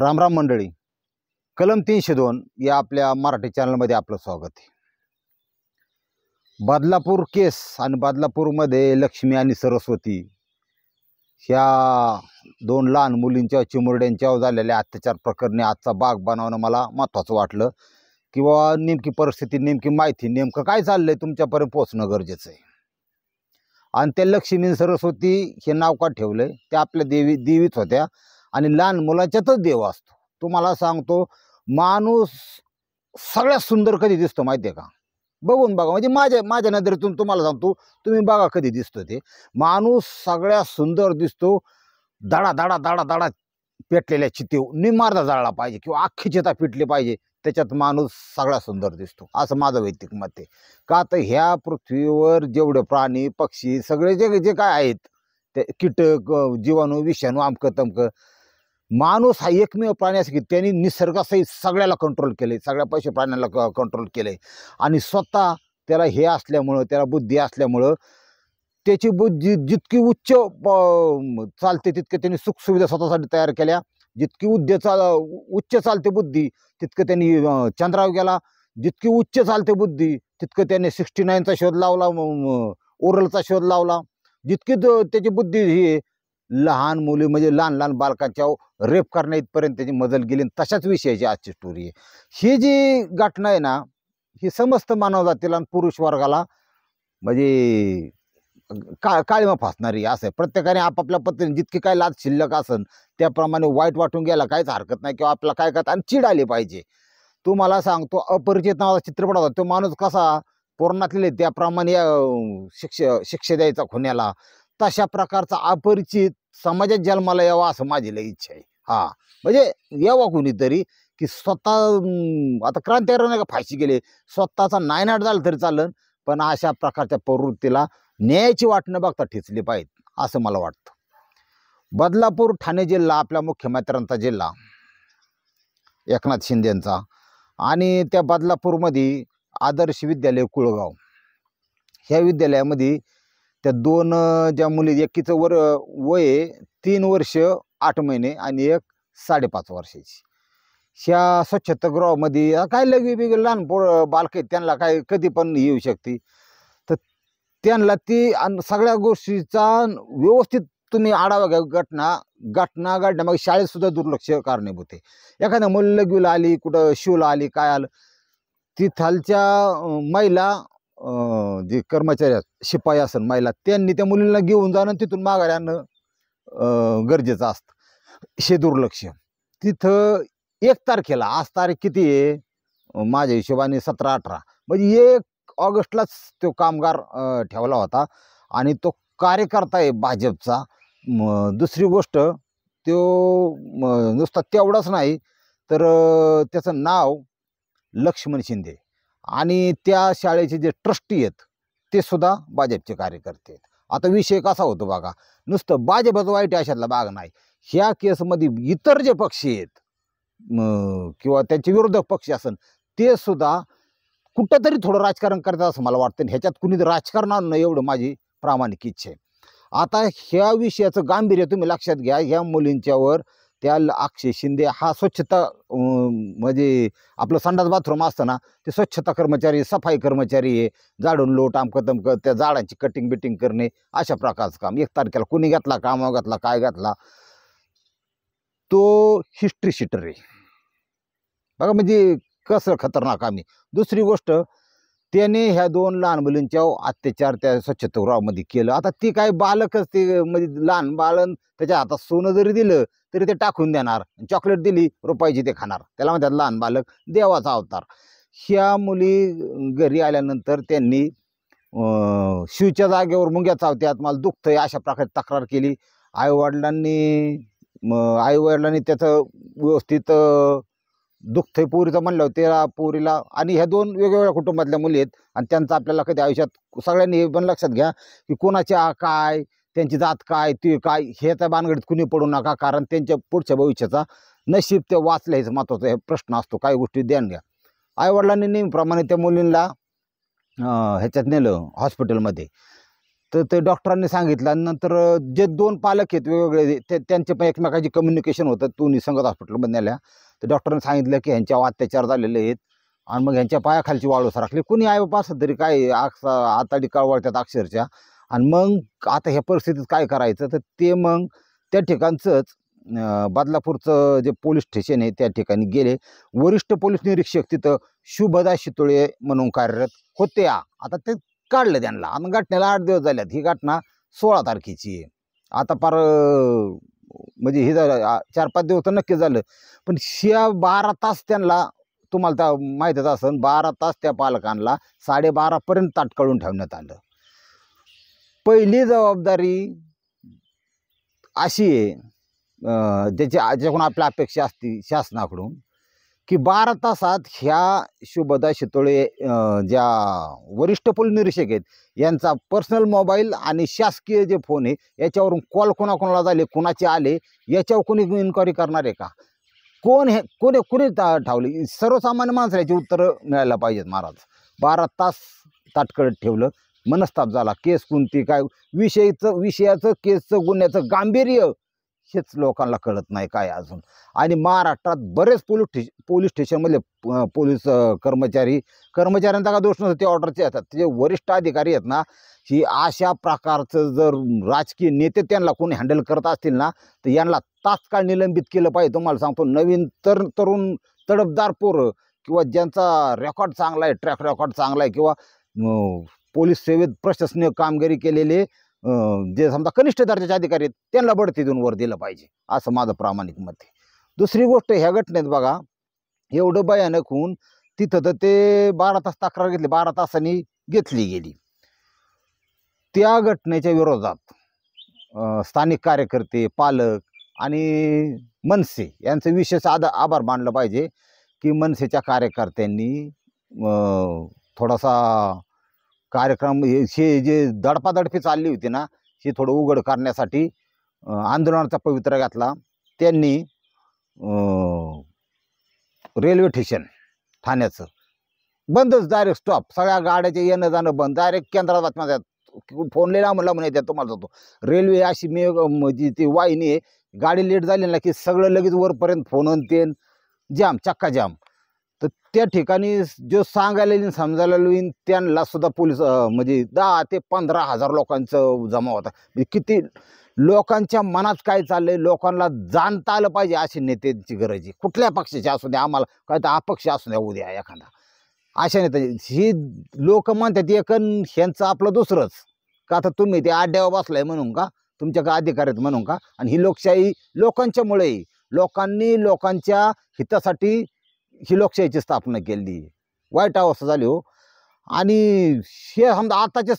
रामराम मंडळी कलम तीनशे दोन या आपल्या मराठी चॅनलमध्ये आपलं स्वागत आहे बदलापूर केस आणि बदलापूरमध्ये लक्ष्मी आणि सरस्वती ह्या दोन लहान मुलींच्या चिमुरड्यांच्या झालेल्या अत्याचार प्रकरणी आजचा भाग बनवणं मला महत्त्वाचं वाटलं किंवा नेमकी परिस्थिती नेमकी माहिती नेमकं काय चाललं आहे तुमच्यापर्यंत पोचणं गरजेचं आहे आणि त्या लक्ष्मी सरस्वती हे नाव का ठेवलं आहे त्या आपल्या देवी देवीच होत्या आणि लहान मुलाच्यातच देव असतो तुम्हाला सांगतो माणूस सगळ्यात सुंदर कधी दिसतो माहिती आहे का बघून बघा म्हणजे माझ्या माझ्या नजरेतून तुम्हाला सांगतो तुम्ही बघा कधी दिसतो ते माणूस सगळ्यात सुंदर दिसतो दाडा दाडा दाडा दाडा पेटलेल्या चितेव निमार्दा जाळला पाहिजे किंवा आखी चिता पेटली पाहिजे त्याच्यात माणूस सगळा सुंदर दिसतो असं माझं वैयक्तिक मत आहे का तर ह्या पृथ्वीवर जेवढे प्राणी पक्षी सगळे जे जे काय आहेत ते कीटक जीवाणू विषाणू आमकं तमकं माणूस हा एकमेव प्राणी असे की त्यांनी निसर्गासहित सगळ्याला कंट्रोल केले सगळ्या पैसे प्राण्याला कंट्रोल केले आणि स्वतः त्याला हे असल्यामुळं त्याला बुद्धी असल्यामुळं त्याची बुद्धी जितकी उच्च चालते तितके त्यांनी सुखसुविधा स्वतःसाठी तयार केल्या जितकी उद्य चाल उच्च चालते बुद्धी तितकं त्यांनी चंद्राव गेला जितकी उच्च चालते बुद्धी तितकं त्याने सिक्स्टी नाईनचा शोध लावला ओरलचा शोध लावला जितकी त्याची बुद्धी ही लहान मुली म्हणजे लहान लहान बालकांच्या रेप करण्या इथपर्यंत त्याची मजल गेली तशाच विषयाची आजची स्टोरी आहे ही जी घटना आहे ना ही समस्त मानव जातीला पुरुष वर्गाला म्हणजे का काळीमा फासणारी असं आहे प्रत्येकाने आपापल्या पत्नी जितकी काय लाच शिल्लक असन त्याप्रमाणे वाईट वाटून गेला काहीच हरकत नाही किंवा आपला काय करतात आणि चिड आली पाहिजे तू मला सांग तो अपरिचित नावाचा चित्रपट होता तो माणूस कसा पोरणातले त्याप्रमाणे शिक्ष शिक्षा द्यायचा खुन्याला तशा प्रकारचा अपरिचित समाजात जन्माला यावा असं माझी लय इच्छा आहे हा म्हणजे यावा कुणीतरी की स्वतः आता क्रांतिकार नाही का फाशी गेले स्वतःचा नायनाट झाला तरी चालन पण अशा प्रकारच्या प्रवृत्तीला न्यायाची वाट न बघता ठेचली पाहिजे असं मला वाटतं बदलापूर ठाणे जिल्हा आपल्या मुख्यमंत्र्यांचा जिल्हा एकनाथ शिंदेंचा आणि त्या बदलापूरमध्ये आदर्श विद्यालय कुळगाव ह्या विद्यालयामध्ये त्या दोन ज्या मुली एकीचं वर वय तीन वर्ष आठ महिने आणि एक साडेपाच वर्षाची ह्या स्वच्छतागृहामध्ये काय लगे बिग लहान पोळ बालक आहेत त्यांना काय कधी पण येऊ शकते तर त्यांना ती आणि सगळ्या गोष्टीचा व्यवस्थित तुम्ही आढावा घ्या घटना घटना घडण्यामागे शाळेतसुद्धा दुर्लक्ष कारणीभूत आहे एखाद्या मुलं लगवीला आली कुठं शिवला आली काय आलं ती थालच्या महिला जे कर्मचारी शिपाई असन महिला त्यांनी त्या मुलींना घेऊन जाणं तिथून माघारी आणणं गरजेचं असतं हे दुर्लक्ष तिथं एक तारखेला आज तारीख किती आहे माझ्या हिशोबाने सतरा अठरा म्हणजे एक ऑगस्टलाच तो कामगार ठेवला होता आणि तो कार्यकर्ता आहे भाजपचा दुसरी गोष्ट तो नुसता तेवढाच नाही तर त्याचं नाव लक्ष्मण शिंदे आणि त्या शाळेचे जे ट्रस्टी आहेत ते सुद्धा भाजपचे कार्यकर्ते आहेत आता विषय कसा होतो बघा नुसतं भाजपचं वाईट अशातला भाग नाही ह्या केसमध्ये इतर जे पक्षी आहेत किंवा त्यांचे विरोधक पक्ष असन ते सुद्धा कुठं तरी थोडं राजकारण करतात असं मला वाटतं ह्याच्यात कुणी नाही एवढं माझी प्रामाणिक इच्छा आहे आता ह्या विषयाचं गांभीर्य तुम्ही लक्षात घ्या ह्या मुलींच्यावर त्या अक्षय शिंदे हा स्वच्छता म्हणजे आपलं संडास बाथरूम असतं ना ते स्वच्छता कर्मचारी सफाई कर्मचारी आहे जाडून लोट आमकदम कर त्या झाडांची कटिंग बिटिंग करणे अशा प्रकारचं काम एक तारखेला कोणी घेतला कामावर घातला काय घातला तो हिस्ट्री शिटर आहे बघा म्हणजे कसं खतरनाक आम्ही दुसरी गोष्ट त्याने ह्या दोन लहान मुलींच्या अत्याचार त्या स्वच्छतागृहामध्ये केलं आता ती काय बालकच ते म्हणजे लहान बाळन त्याच्या हातात सोनं जरी दिलं तरी ते टाकून देणार चॉकलेट दिली रुपयाची ते खाणार त्याला म्हणतात लहान बालक देवाचा अवतार ह्या मुली घरी आल्यानंतर त्यांनी शिवच्या जागेवर मुंग्या चावत्यात मला आहे अशा प्रकारे तक्रार केली आईवडिलांनी आईवडिलांनी त्याचं व्यवस्थित दुःखथय पोरीचं म्हणलं त्या पोरीला आणि ह्या दोन वेगवेगळ्या कुटुंबातल्या मुली आहेत आणि त्यांचं आपल्याला कधी आयुष्यात सगळ्यांनी पण लक्षात घ्या की कोणाच्या काय त्यांची जात काय ते काय हे त्या बानगडीत कुणी पडू नका कारण त्यांच्या पुढच्या भविष्याचा नशीब ते वाचल्याचं महत्त्वाचा हे प्रश्न असतो काही गोष्टी ध्यान घ्या आईवडिलांनी नेहमीप्रमाणे त्या मुलींना ह्याच्यात नेलं हॉस्पिटलमध्ये तर ते डॉक्टरांनी सांगितलं नंतर जे दोन पालक आहेत वेगवेगळे ते त्यांचे पण एकमेकाची कम्युनिकेशन होतं तू संगत हॉस्पिटलमध्ये नेल्या तर डॉक्टरांनी सांगितलं की ह्यांच्या अत्याचार झालेले आहेत आणि मग ह्यांच्या पायाखालची वाळूस राखली कुणी आई बाप असं तरी काय आक्सा आताडी कळवळतात अक्षरच्या आणि मग आता ह्या परिस्थितीत काय करायचं तर ते मग त्या ठिकाणचंच बदलापूरचं जे पोलीस स्टेशन आहे त्या ठिकाणी गेले वरिष्ठ पोलीस निरीक्षक तिथं शुभदा शितोळे म्हणून कार्यरत होत्या आता ते काढलं त्यांना आणि घटनेला आठ दिवस झाल्यात ही घटना सोळा तारखेची आहे आता पार म्हणजे हे झालं चार पाच दिवस तर नक्की झालं पण शिया बारा तास त्यांना तुम्हाला त्या माहितीच असेल बारा तास त्या पालकांना साडेबारापर्यंत ताटकळून ठेवण्यात आलं पहिली जबाबदारी अशी आहे ज्याची ज्याकडून आपल्या अपेक्षा असती शासनाकडून की बारा तासात ह्या शुभदा शितोळे ज्या वरिष्ठ निरीक्षक आहेत यांचा पर्सनल मोबाईल आणि शासकीय जे फोन आहे याच्यावरून कॉल कोणाकोणाला झाले कोणाचे आले याच्यावर कोणी इन्क्वायरी करणार आहे का कोण हे कोणी कोणी ठावली सर्वसामान्य माणसाची उत्तरं मिळायला पाहिजेत महाराज बारा तास ताटकळत ठेवलं मनस्ताप झाला केस कोणती काय विषयीचं विषयाचं केसचं गुन्ह्याचं गांभीर्य हेच लोकांना कळत नाही काय अजून आणि महाराष्ट्रात बरेच पोलीस पोलीस स्टेशनमधले पोलीस कर्मचारी कर्मचाऱ्यांचा का दोष नसतो ते ऑर्डरचे येतात ते जे वरिष्ठ अधिकारी आहेत ना ही अशा प्रकारचं जर राजकीय नेते त्यांना कोणी हँडल करत असतील ना तर यांना तात्काळ निलंबित केलं पाहिजे तुम्हाला सांगतो नवीन तर तरुण तडफदार पोरं किंवा ज्यांचा रेकॉर्ड चांगला आहे ट्रॅक रेकॉर्ड चांगला आहे किंवा पोलीस सेवेत प्रशासनीय कामगिरी केलेले जे समजा कनिष्ठ दर्जाचे अधिकारी आहेत त्यांना बढती देऊन वर दिलं पाहिजे असं माझं प्रामाणिक मत आहे दुसरी गोष्ट ह्या घटनेत बघा एवढं भयानक होऊन तिथं तर ते बारा तास तक्रार घेतली बारा तासांनी घेतली गेली त्या घटनेच्या विरोधात स्थानिक कार्यकर्ते पालक आणि मनसे यांचं विशेष आदा आभार मानलं पाहिजे की मनसेच्या कार्यकर्त्यांनी थोडासा कार्यक्रम हे जे दडपादडपी चालली होती ना हे थोडं उघड करण्यासाठी आंदोलनाचा पवित्रा घातला त्यांनी रेल्वे स्टेशन ठाण्याचं बंदच डायरेक्ट स्टॉप सगळ्या गाड्याचे येणं जाणं बंद डायरेक्ट केंद्रात बातम्या फोन लिहिला म्हणला म्हणे त्या तुम्हाला जातो रेल्वे अशी मे जी म्हणजे ती वाहिनी आहे गाडी लेट झाली ना की सगळं लगेच वरपर्यंत फोन आणते जाम चक्का जाम तर त्या ठिकाणी जो सांगायला समजायला लिहिन त्यांना सुद्धा पोलीस म्हणजे दहा ते पंधरा हजार लोकांचं जमा होता म्हणजे किती लोकांच्या मनात काय चाललंय लोकांना जाणता आलं पाहिजे अशी नेत्यांची गरज आहे कुठल्या पक्षाची असू द्या आम्हाला काय तर अपक्ष असू द्या उद्या एखादा अशा नेत्याची ही लोक म्हणतात एक ह्यांचं आपलं दुसरंच का तर तुम्ही ते आड्यावर बसलाय म्हणून का तुमच्या का अधिकार आहेत म्हणून का आणि ही लोकशाही लोकांच्यामुळे लोकांनी लोकांच्या हितासाठी ही लोकशाहीची स्थापना केली वाईट अवस्था झाली हो आणि हे समजा आताचे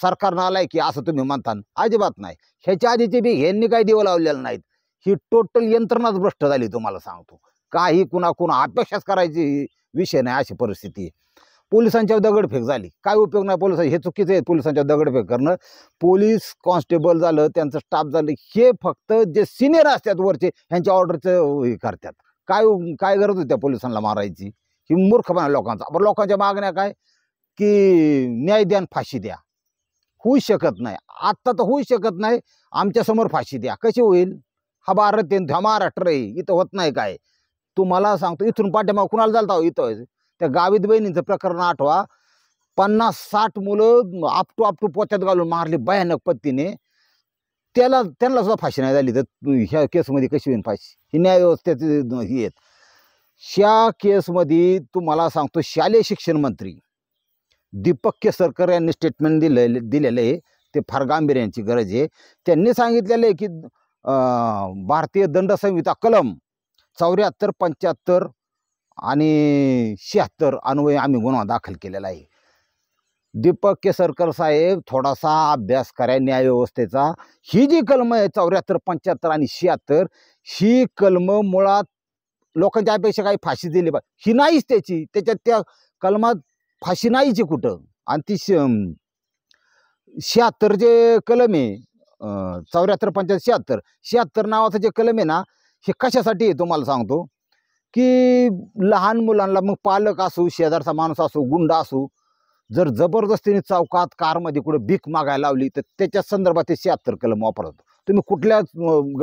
सरकारनं आलाय की असं तुम्ही म्हणता अजिबात नाही ह्याच्या आधीचे बी ह्यांनी काही देव लावलेलं नाहीत ही टोटल यंत्रणाच भ्रष्ट झाली तुम्हाला सांगतो काही कुणाकुण अपेक्षाच करायची विषय नाही अशी परिस्थिती पोलिसांच्या दगडफेक झाली काय उपयोग नाही पोलिस हे चुकीचं आहे पोलिसांच्या दगडफेक करणं पोलीस कॉन्स्टेबल झालं त्यांचं स्टाफ झालं हे फक्त जे सिनियर असतात वरचे ह्यांच्या ऑर्डरचं हे करतात काय काय गरज होती त्या पोलिसांना मारायची ही मूर्खपणा लोकांचा पण लोकांच्या मागण्या काय की न्याय द्या फाशी द्या होऊ शकत नाही आत्ता तर होऊ शकत नाही आमच्यासमोर फाशी द्या कशी होईल हा भारत हा महाराष्ट्र आहे इथं होत नाही काय तू मला सांगतो इथून पाठ्यामा कुणाला झालता हो इथं त्या गावित बहिणींचं प्रकरण आठवा पन्नास साठ मुलं आपटू आपटू पोत्यात घालून मारली भयानक पत्तीने त्याला त्यांना सुद्धा फाशी नाही झाली तर ह्या केसमध्ये कशी होईल फाशी ही न्याय व्यवस्थेत ही आहेत ह्या केसमध्ये तुम्हाला सांगतो शालेय शिक्षण मंत्री दीपक केसरकर यांनी स्टेटमेंट दिले दिलेलं आहे ते फार यांची गरज आहे त्यांनी सांगितलेलं आहे की भारतीय दंड संहिता कलम चौऱ्याहत्तर पंच्याहत्तर आणि शहात्तर अन्वय आम्ही गुन्हा दाखल केलेला आहे दीपक केसरकर साहेब थोडासा अभ्यास करा न्यायव्यवस्थेचा ही जी कलम आहे चौऱ्याहत्तर पंच्याहत्तर आणि शहात्तर ही कलम मुळात लोकांच्या अपेक्षा काही फाशी दिली पाहिजे ही नाहीच त्याची त्याच्यात त्या कलमात फाशी नाहीची कुठं आणि ती शहात्तर जे कलम आहे चौऱ्याहत्तर पंच्याहत्तर शहात्तर शहात्तर नावाचं जे कलम आहे ना हे कशासाठी तुम्हाला सांगतो की लहान मुलांना मग पालक असू शेजारचा माणूस असू गुंड असू जर जबरदस्तीने चौकात कारमध्ये कुठं भीक मागायला लावली तर त्याच्या संदर्भात ते शहात्तर कलम वापरतो तुम्ही कुठल्या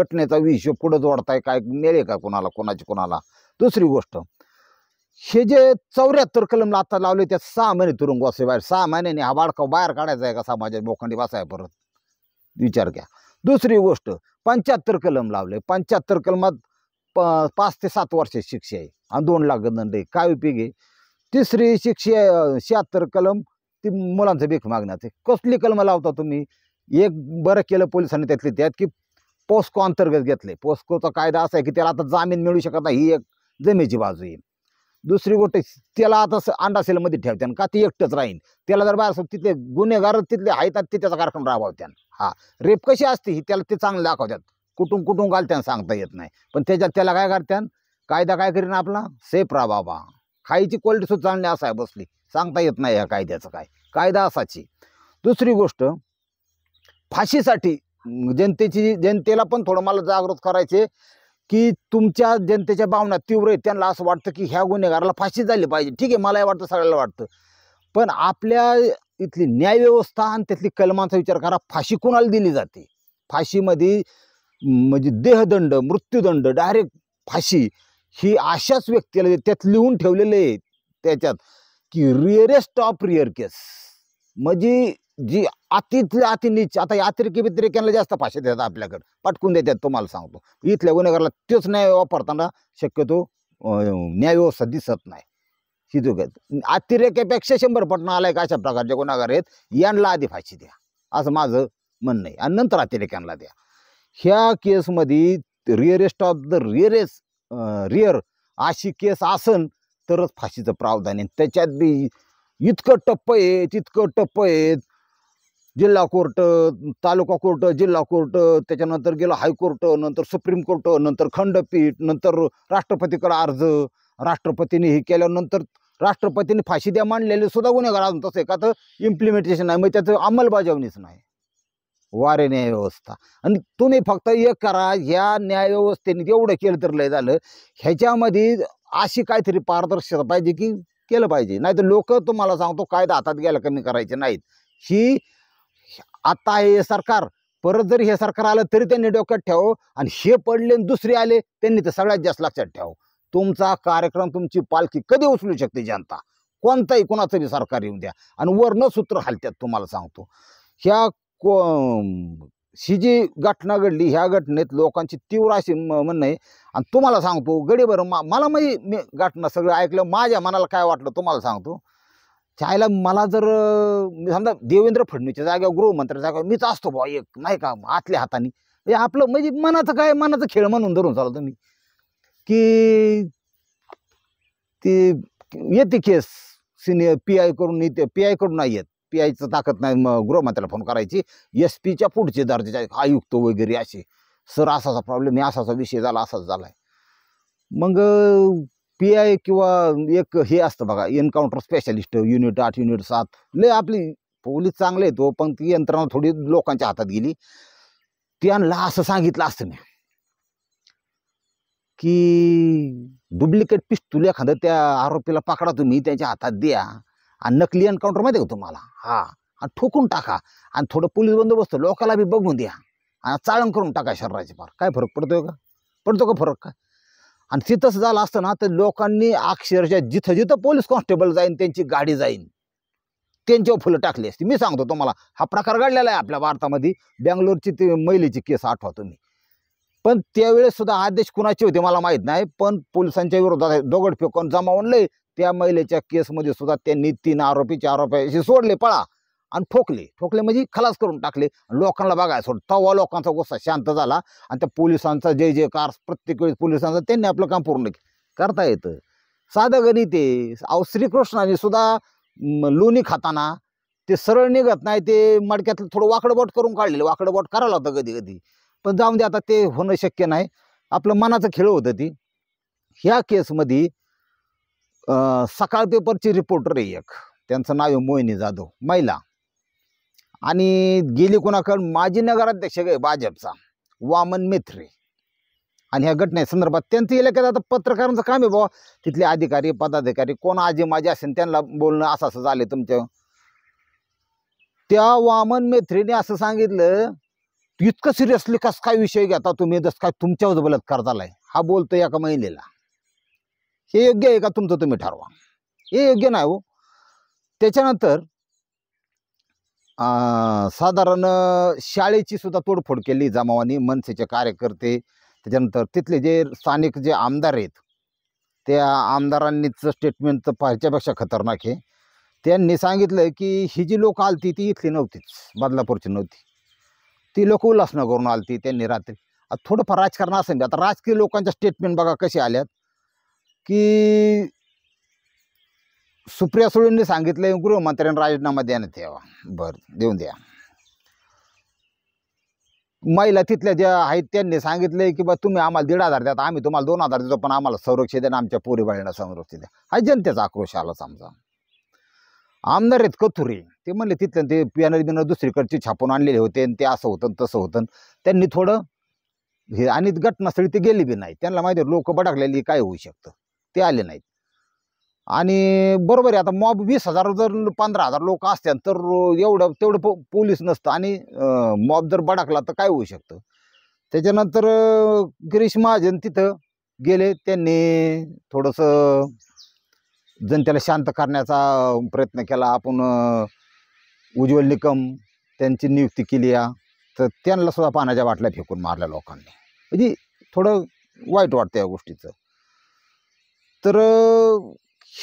घटनेचा विषय कुठं जोडताय काय मेले का कोणाला कोणाची कोणाला दुसरी गोष्ट हे जे चौऱ्याहत्तर कलम आता लावले त्या सहा महिने तुरुंगवासे बाहेर सहा महिन्याने हा बाळका बाहेर काढायचा आहे का समाजात बोखंडी वासाय परत विचार घ्या दुसरी गोष्ट पंच्याहत्तर कलम लावले पंच्याहत्तर कलमात प पाच ते सात वर्ष शिक्षा आहे आणि दोन लाख दंड आहे काय उपयोग आहे तिसरी शिक्षे शहात्तर कलम ती मुलांचं भीक मागण्यात कसली कलम लावता तुम्ही एक बरं केलं पोलिसांनी त्यातले त्यात की पोस्को अंतर्गत घेतले पोस्कोचा कायदा असा आहे की त्याला आता जामीन मिळू शकत नाही ही एक जमेची बाजू आहे दुसरी गोष्ट त्याला आता अंडा सेलमध्ये ठेवत्यान का ती एकटंच राहीन त्याला जर बाहेर तिथले गुन्हेगार तिथले आहेत ते त्याचा कार्यक्रम राबवत्यान हा रेप कशी असते ही त्याला ते चांगले दाखवतात कुटुंब कुटुंब घालत्यान सांगता येत नाही पण त्याच्यात त्याला काय करत्यान कायदा काय करीन आपला सेफ राहा खायची क्वालिटी सुद्धा चांगली असाय बसली सांगता येत नाही या कायद्याचं काय कायदा असाची दुसरी गोष्ट फाशीसाठी जनतेची जनतेला पण थोडं मला जागृत करायचे की तुमच्या जनतेच्या भावना तीव्र आहेत त्यांना असं वाटतं की ह्या गुन्हेगाराला फाशी झाली पाहिजे ठीक आहे मलाही वाटतं सगळ्याला वाटतं पण आपल्या इथली न्यायव्यवस्था आणि त्यातली कलमांचा विचार करा फाशी कोणाला दिली जाते फाशीमध्ये म्हणजे देहदंड मृत्यूदंड डायरेक्ट फाशी ही अशाच व्यक्तीला त्यात लिहून ठेवलेले आहेत त्याच्यात की रिअरेस्ट ऑफ रिअर केस म्हणजे जी अति अति निच आता यात्रिकी व्यतिरेक्यांना जास्त फाशी देतात आपल्याकडे पटकून देतात तुम्हाला सांगतो इथल्या गुन्हेगाराला तोच न्याय वापरताना शक्यतो न्यायव्यवस्था दिसत नाही हितुक्यात अतिरेक्यापेक्षा शंभर पटनं आलाय का अशा प्रकारचे गुन्हेगार आहेत यांना आधी फाशी द्या असं माझं म्हणणं आहे आणि नंतर अतिरेक्यांना द्या ह्या केसमध्ये rearrest of the rearrest rear अशी केस असन तरच फाशीचं प्रावधान आहे त्याच्यात बी इतकं टप्प आहे इतकं टप्प आहे जिल्हा कोर्ट तालुका कोर्ट जिल्हा कोर्ट त्याच्यानंतर गेलं हायकोर्ट नंतर सुप्रीम कोर्ट नंतर खंडपीठ नंतर राष्ट्रपतीकडं अर्ज राष्ट्रपतीने हे केल्यानंतर राष्ट्रपतीने फाशी द्या मांडलेले सुद्धा गुन्हेगार अजून तसं आहे का तर इम्प्लिमेंटेशन नाही मग त्याचं अंमलबजावणीच नाही वारे न्यायव्यवस्था आणि तुम्ही फक्त एक करा या न्यायव्यवस्थेने एवढं केलं तर लय झालं ह्याच्यामध्ये अशी काहीतरी पारदर्शकता पाहिजे की केलं पाहिजे नाहीतर लोक तुम्हाला सांगतो कायदा हातात गेला कमी करायचे नाहीत ही आत्ता हे सरकार परत जरी हे सरकार आलं तरी त्यांनी डोक्यात ठेव आणि हे पडले दुसरे आले त्यांनी तर सगळ्यात जास्त लक्षात ठेव तुमचा कार्यक्रम तुमची पालखी कधी उचलू शकते जनता कोणताही कोणाचं सरकार येऊन द्या आणि न सूत्र हलत्यात तुम्हाला सांगतो ह्या को ही जी घटना घडली ह्या घटनेत लोकांची तीव्र अशी म्हणणं आहे आणि तुम्हाला सांगतो गडीभर मा मला म्हणजे मी घटना सगळं ऐकलं माझ्या मनाला काय वाटलं तुम्हाला सांगतो त्याला मला जर समजा देवेंद्र फडणवीसच्या जागेवर गृहमंत्र्या जागेवर मीच असतो भाऊ एक नाही का आतल्या हाताने हे आपलं म्हणजे मनाचं काय मनाचं खेळ म्हणून धरून चालतो मी की ते येते केस सिनियर पी आय करून येते पी आय करून नाही येत पी आयचं ताकद नाही मग गृहमंत्र्याला फोन करायची एस पीच्या पुढचे दर्जाचे आयुक्त वगैरे असे सर असा प्रॉब्लेम असा असा विषय झाला असाच झाला मग पी आय किंवा एक हे असतं बघा एन्काउंटर स्पेशालिस्ट युनिट आठ युनिट सात लय आपली पोलीस चांगले येतो हो, पण ती यंत्रणा थोडी लोकांच्या हातात गेली त्यांना असं सांगितलं असतं मी की डुप्लिकेट पिस्तूल एखादं त्या आरोपीला पकडा तुम्ही त्याच्या हातात द्या आणि नकली एन्काउंटर माहिती का तुम्हाला हा आणि ठोकून टाका आणि थोडं पोलीस बंदोबस्त लोकाला बी बघून द्या आणि चाळण करून टाका शरीराचे फार काय फरक पडतोय का पडतो का फरक काय आणि तिथंच झालं असतं ना तर लोकांनी अक्षरशः जिथं जिथं पोलीस कॉन्स्टेबल जाईन त्यांची गाडी जाईन त्यांच्यावर फुलं टाकली असती मी सांगतो तुम्हाला हा प्रकार घडलेला आहे आपल्या भारतामध्ये बँगलोरची ती महिलेची केस आठवा तुम्ही पण त्यावेळेस सुद्धा आदेश कुणाचे होते मला माहीत नाही पण पोलिसांच्या विरोधात दोघड फेकून जमावून लय त्या महिलेच्या केसमध्ये सुद्धा त्यांनी तीन चार आरोपी सोडले पळा आणि ठोकले ठोकले म्हणजे खलास करून टाकले लोकांना बघायला सोड तवा लोकांचा गुस्सा शांत झाला आणि त्या पोलिसांचा जय जयकार प्रत्येक वेळेस पोलिसांचा त्यांनी आपलं काम पूर्ण करता येतं साधं गणित आहे अहो श्रीकृष्णाने सुद्धा लोणी खाताना ते सरळ निघत नाही ते मडक्यातलं थोडं वाकडं करून काढलेलं वाकडबोट करायला होतं कधी कधी पण जाऊन दे आता ते होणं शक्य नाही आपलं मनाचं खेळ होतं ती ह्या केसमध्ये सकाळ पेपरची रिपोर्टर आहे एक त्यांचं नाव आहे मोहिनी जाधव महिला आणि गेली कोणाकडून माजी नगराध्यक्ष आहे भाजपचा वामन मेथरे आणि ह्या घटनेसंदर्भात त्यांचं इलाक्यात आता पत्रकारांचं काम आहे बाबा तिथले अधिकारी पदाधिकारी कोण आजी माजी असेल त्यांना बोलणं असं असं झालं तुमच्या त्या वामन मेथ्रीने असं सांगितलं इतकं सिरियसली कस काय विषय घेता तुम्ही जस काय तुमच्यावर बलात्कार झालाय हा बोलतो एका महिलेला हे योग्य आहे का तुमचं तुम्ही ठरवा हे योग्य नाही हो त्याच्यानंतर साधारण शाळेची सुद्धा तोडफोड केली जमावानी मनसेचे कार्यकर्ते त्याच्यानंतर तिथले जे स्थानिक जे आमदार आहेत त्या आमदारांनीच स्टेटमेंट तर पाहायच्यापेक्षा खतरनाक आहे त्यांनी सांगितलं की ही जी लोक आलती ती इथली नव्हतीच बदलापूरची नव्हती ती लोक आली ती त्यांनी रात्री आता थोडंफार राजकारण असेल आता राजकीय लोकांच्या स्टेटमेंट बघा कसे आल्यात की सुप्रिया सुळेंनी सांगितलं गृहमंत्र्यांना राजीनामा ना तेव्हा बरं देऊन द्या महिला तिथल्या ज्या आहेत त्यांनी सांगितलंय की बा तुम्ही आम्हाला दीड हजार द्या आम्ही तुम्हाला दोन हजार देतो पण आम्हाला संरक्षण द्या आमच्या पोरीबाळींना संरक्षण द्या हा जनतेचा आक्रोश आलाच आमचा आमदार आहेत कथुरी ते म्हणले तिथलं ते बॅनर बिनर दुसरीकडचे छापून आणलेले होते आणि ते असं होतं तसं होतं त्यांनी थोडं हे आणि घटनास्थळी ते गेली बी नाही त्यांना माहिती लोक भडकलेली काय होऊ शकतं ते आले नाहीत आणि बरोबर आहे आता मॉब वीस हजार जर पंधरा हजार लोक असतात तर एवढं तेवढं पो पोलीस नसतं आणि मॉब जर भडकला तर काय होऊ शकतं त्याच्यानंतर गिरीश महाजन तिथं गेले त्यांनी थोडंसं जनतेला शांत करण्याचा प्रयत्न केला आपण उज्ज्वल निकम त्यांची नियुक्ती केली या तर त्यांनासुद्धा पाण्याच्या बाटल्या फेकून मारल्या लोकांनी म्हणजे थोडं वाईट वाटतं या गोष्टीचं तर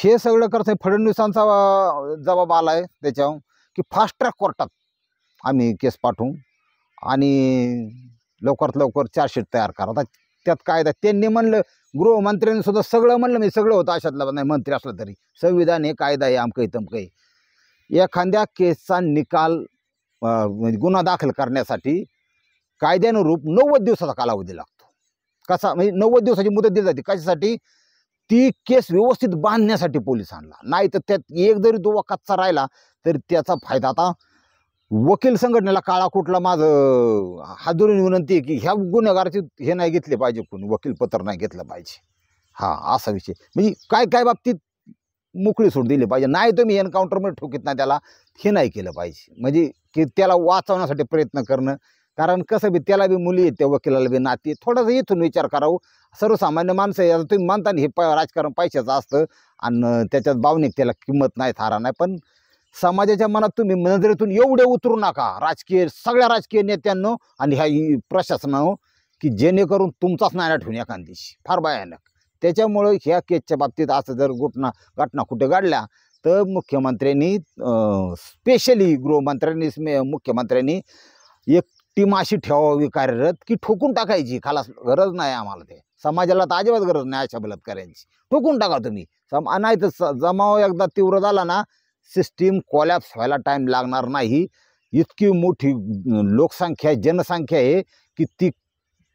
हे सगळं करतं फडणवीसांचा जबाब आला आहे त्याच्यावर की फास्ट ट्रॅक कोर्टात आम्ही केस पाठवू आणि लवकरात लवकर चार्जशीट तयार करा आता त्यात काय त्यांनी म्हणलं गृहमंत्र्यांनी सुद्धा सगळं म्हणलं मी म्हणजे सगळं होतं अशातलं नाही मंत्री असलं तरी संविधान हे कायदा आहे आमकं इथं आहे एखाद्या केसचा निकाल म्हणजे गुन्हा दाखल करण्यासाठी कायद्यानुरूप नव्वद दिवसाचा कालावधी लागतो कसा म्हणजे नव्वद दिवसाची मुदत दिली जाते कशासाठी ती केस व्यवस्थित बांधण्यासाठी पोलिसांना नाही तर त्यात एक जरी दुवा कच्चा राहिला तरी त्याचा फायदा आता वकील संघटनेला काळा कुठला माझं हादरून विनंती आहे की ह्या गुन्हेगाराचे हे नाही घेतले पाहिजे कोणी वकील पत्र नाही घेतलं पाहिजे हा असा विषय म्हणजे काय काय बाबतीत मोकळी सूट दिली पाहिजे नाही तुम्ही एन्काउंटरमध्ये ठोकीत ना त्याला हे नाही केलं पाहिजे म्हणजे की त्याला वाचवण्यासाठी प्रयत्न करणं कारण कसं बी त्याला बी मुली त्या वकिलाला बी नाती थोडंसं इथून विचार करावं सर्वसामान्य माणसं आहे तुम्ही मानता हे प राजकारण पैशाचं असतं आणि त्याच्यात भावनिक त्याला किंमत नाही थारा नाही पण समाजाच्या मनात तुम्ही नजरेतून एवढे उतरू नका राजकीय सगळ्या राजकीय नेत्यांनो आणि ह्या प्रशासनानं की जेणेकरून तुमचाच नाही ठेवून एखाद फार भयानक त्याच्यामुळं ह्या केसच्या बाबतीत असं जर घटना घटना कुठे घडल्या तर मुख्यमंत्र्यांनी स्पेशली गृहमंत्र्यांनी मुख्यमंत्र्यांनी एक टीम अशी ठेवावी कार्यरत की ठोकून टाकायची खालास गरज नाही आम्हाला ते समाजाला तर अजिबात गरज नाही अशा बलात्काऱ्यांची ठोकून टाका तुम्ही सम नाही तर जमाव एकदा तीव्र झाला ना सिस्टीम कोलॅप्स व्हायला टाईम लागणार नाही इतकी मोठी लोकसंख्या जनसंख्या आहे की ती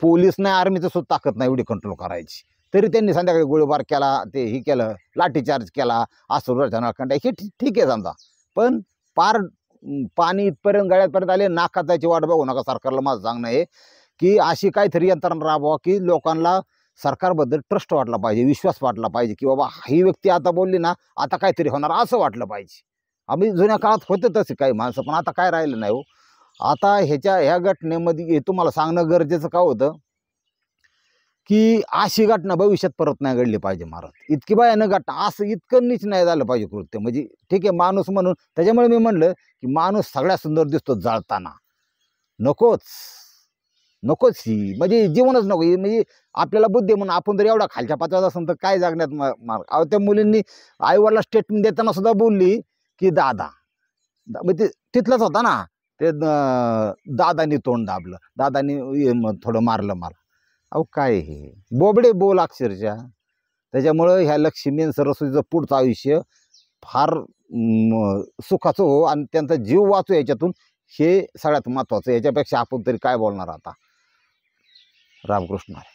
पोलीस नाही आर्मीचं सुद्धा ताकद नाही एवढी कंट्रोल करायची तरी त्यांनी संध्याकाळी गोळीबार केला ते हे केलं लाठीचार्ज केला आसुरचना कंटा हे ठीक आहे समजा पण पार पाणी इथपर्यंत गळ्यापर्यंत आले नाकाताची वाट बघू नका सरकारला माझं सांगणं आहे की अशी काहीतरी यंत्रणा राबवा की लोकांना सरकारबद्दल ट्रस्ट वाटला पाहिजे विश्वास वाटला पाहिजे की बाबा ही व्यक्ती आता बोलली ना आता काहीतरी होणार असं वाटलं पाहिजे आम्ही जुन्या काळात होते तसे काही माणसं पण आता काय राहिलं नाही हो आता ह्याच्या ह्या घटनेमध्ये तुम्हाला सांगणं गरजेचं का होतं की अशी घटना भविष्यात परत नाही घडली पाहिजे महाराज इतकी भयानक घटना असं इतकं नीच नाही झालं पाहिजे कृत्य म्हणजे ठीक आहे माणूस म्हणून त्याच्यामुळे मी म्हणलं की माणूस सगळ्यात सुंदर दिसतो जाळताना नकोच नकोच ही म्हणजे जीवनच नको म्हणजे आपल्याला बुद्धी म्हणून आपण जर एवढा खालच्या पात्रात असेल तर काय जागण्यात मार्ग त्या मुलींनी आईवरला स्टेटमेंट देताना सुद्धा बोलली की दादा म्हणजे ते तिथलाच होता ना ते दादानी तोंड दाबलं दादानी थोडं मारलं मला अहो काय हे बोबडे बोल अक्षरशः त्याच्यामुळं ह्या लक्ष्मी आणि सरस्वतीचं पुढचं आयुष्य फार सुखाचं हो आणि त्यांचा जीव वाचू याच्यातून हे सगळ्यात महत्त्वाचं याच्यापेक्षा आपण तरी काय बोलणार आता रामकृष्ण